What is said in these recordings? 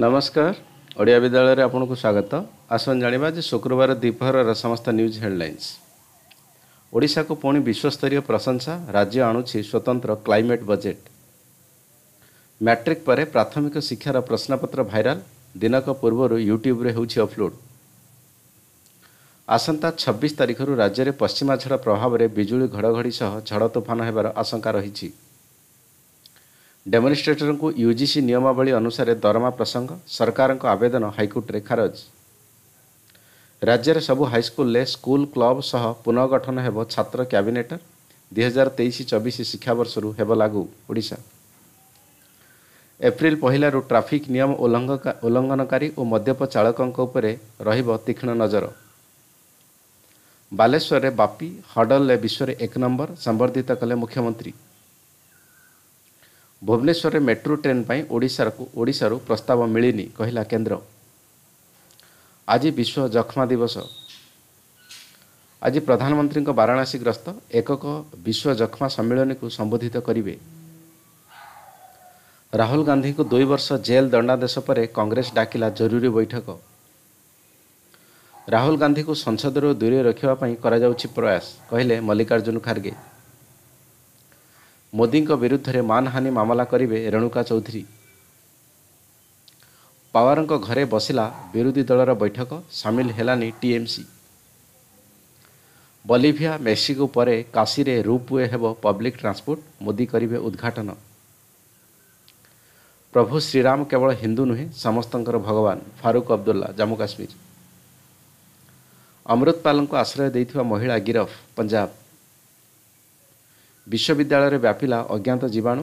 ନମସ୍କାର ଓଡ଼ିଆ ବିଦ୍ୟାଳୟରେ ଆପଣଙ୍କୁ ସ୍ୱାଗତ ଆସନ୍ତୁ ଜାଣିବା ଯେ ଶୁକ୍ରବାର ଦ୍ୱିପହରର ସମସ୍ତ ନ୍ୟୁଜ୍ ହେଡ଼ଲାଇନ୍ସ ଓଡ଼ିଶାକୁ ପୁଣି ବିଶ୍ୱସ୍ତରୀୟ ପ୍ରଶଂସା ରାଜ୍ୟ ଆଣୁଛି ସ୍ୱତନ୍ତ୍ର କ୍ଲାଇମେଟ୍ ବଜେଟ୍ ମାଟ୍ରିକ୍ ପରେ ପ୍ରାଥମିକ ଶିକ୍ଷାର ପ୍ରଶ୍ନପତ୍ର ଭାଇରାଲ୍ ଦିନକ ପୂର୍ବରୁ ୟୁଟ୍ୟୁବ୍ରେ ହେଉଛି ଅପଲୋଡ଼୍ ଆସନ୍ତା ଛବିଶ ତାରିଖରୁ ରାଜ୍ୟରେ ପଶ୍ଚିମା ଝଡ଼ ପ୍ରଭାବରେ ବିଜୁଳି ଘଡ଼ଘଡ଼ି ସହ ଝଡ଼ ତୋଫାନ ହେବାର ଆଶଙ୍କା ରହିଛି ଡେମୋନିଷ୍ଟ୍ରେଟରଙ୍କୁ ୟୁଜିସି ନିୟମାବଳୀ ଅନୁସାରେ ଦରମା ପ୍ରସଙ୍ଗ ସରକାରଙ୍କ ଆବେଦନ ହାଇକୋର୍ଟରେ ଖାରଜ ରାଜ୍ୟରେ ସବୁ ହାଇସ୍କୁଲରେ ସ୍କୁଲ କ୍ଲବ ସହ ପୁନଃଗଠନ ହେବ ଛାତ୍ର କ୍ୟାବିନେଟର ଦୁଇହଜାର ତେଇଶ ଚବିଶ ଶିକ୍ଷାବର୍ଷରୁ ହେବ ଲାଗୁ ଓଡ଼ିଶା ଏପ୍ରିଲ ପହିଲାରୁ ଟ୍ରାଫିକ୍ ନିୟମ ଉଲ୍ଲଙ୍ଘନକାରୀ ଓ ମଦ୍ୟପ ଚାଳକଙ୍କ ଉପରେ ରହିବ ତୀକ୍ଷ୍ଣ ନଜର ବାଲେଶ୍ୱରରେ ବାପି ହଡ଼ଲରେ ବିଶ୍ୱରେ ଏକ ନମ୍ବର ସମ୍ବର୍ଦ୍ଧିତ କଲେ ମୁଖ୍ୟମନ୍ତ୍ରୀ ଭୁବନେଶ୍ୱରରେ ମେଟ୍ରୋ ଟ୍ରେନ୍ ପାଇଁ ଓଡ଼ିଶାକୁ ଓଡ଼ିଶାରୁ ପ୍ରସ୍ତାବ ମିଳିନି କହିଲା କେନ୍ଦ୍ର ଆଜି ବିଶ୍ୱ ଯକ୍ଷ୍ମା ଦିବସ ଆଜି ପ୍ରଧାନମନ୍ତ୍ରୀଙ୍କ ବାରାଣସୀ ଗ୍ରସ୍ତ ଏକକ ବିଶ୍ୱ ଯକ୍ଷ୍ମା ସମ୍ମିଳନୀକୁ ସମ୍ବୋଧିତ କରିବେ ରାହୁଲ ଗାନ୍ଧୀଙ୍କୁ ଦୁଇ ବର୍ଷ ଜେଲ୍ ଦଣ୍ଡାଦେଶ ପରେ କଂଗ୍ରେସ ଡାକିଲା ଜରୁରୀ ବୈଠକ ରାହୁଲ ଗାନ୍ଧୀଙ୍କୁ ସଂସଦରୁ ଦୂରେଇ ରଖିବା ପାଇଁ କରାଯାଉଛି ପ୍ରୟାସ କହିଲେ ମଲ୍ଲିକାର୍ଜୁନ ଖାର୍ଗେ ମୋଦିଙ୍କ ବିରୁଦ୍ଧରେ ମାନହାନି ମାମଲା କରିବେ ରେଣୁକା ଚୌଧୁରୀ ପାୱାରଙ୍କ ଘରେ ବସିଲା ବିରୋଧୀ ଦଳର ବୈଠକ ସାମିଲ ହେଲାନି ଟିଏମ୍ସି ବଲିଭିଆ ମେକ୍ସିକୋ ପରେ କାଶୀରେ ରୁପ୍ ୱେ ହେବ ପବ୍ଲିକ୍ ଟ୍ରାନ୍ସପୋର୍ଟ ମୋଦି କରିବେ ଉଦ୍ଘାଟନ ପ୍ରଭୁ ଶ୍ରୀରାମ କେବଳ ହିନ୍ଦୁ ନୁହେଁ ସମସ୍ତଙ୍କର ଭଗବାନ ଫାରୁକ୍ ଅବଦୁଲ୍ଲା ଜାମ୍ମୁ କାଶ୍ମୀର ଅମୃତପାଲଙ୍କୁ ଆଶ୍ରୟ ଦେଇଥିବା ମହିଳା ଗିରଫ ପଞ୍ଜାବ ବିଶ୍ୱବିଦ୍ୟାଳୟରେ ବ୍ୟାପିଲା ଅଜ୍ଞାତ ଜୀବାଣୁ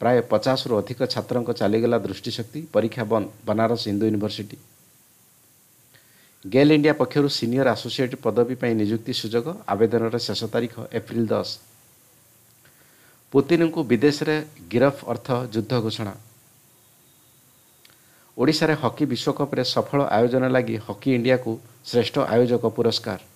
ପ୍ରାୟ ପଚାଶରୁ ଅଧିକ ଛାତ୍ରଙ୍କ ଚାଲିଗଲା ଦୃଷ୍ଟିଶକ୍ତି ପରୀକ୍ଷା ବନ୍ଦ ବନାରସ ହିନ୍ଦୁ ୟୁନିଭର୍ସିଟି ଗେଲ୍ ଇଣ୍ଡିଆ ପକ୍ଷରୁ ସିନିୟର ଆସୋସିଏଟ୍ ପଦବୀ ପାଇଁ ନିଯୁକ୍ତି ସୁଯୋଗ ଆବେଦନର ଶେଷ ତାରିଖ ଏପ୍ରିଲ ଦଶ ପୁତିନଙ୍କୁ ବିଦେଶରେ ଗିରଫ ଅର୍ଥ ଯୁଦ୍ଧ ଘୋଷଣା ଓଡ଼ିଶାରେ ହକି ବିଶ୍ୱକପ୍ରେ ସଫଳ ଆୟୋଜନ ଲାଗି ହକି ଇଣ୍ଡିଆକୁ ଶ୍ରେଷ୍ଠ ଆୟୋଜକ ପୁରସ୍କାର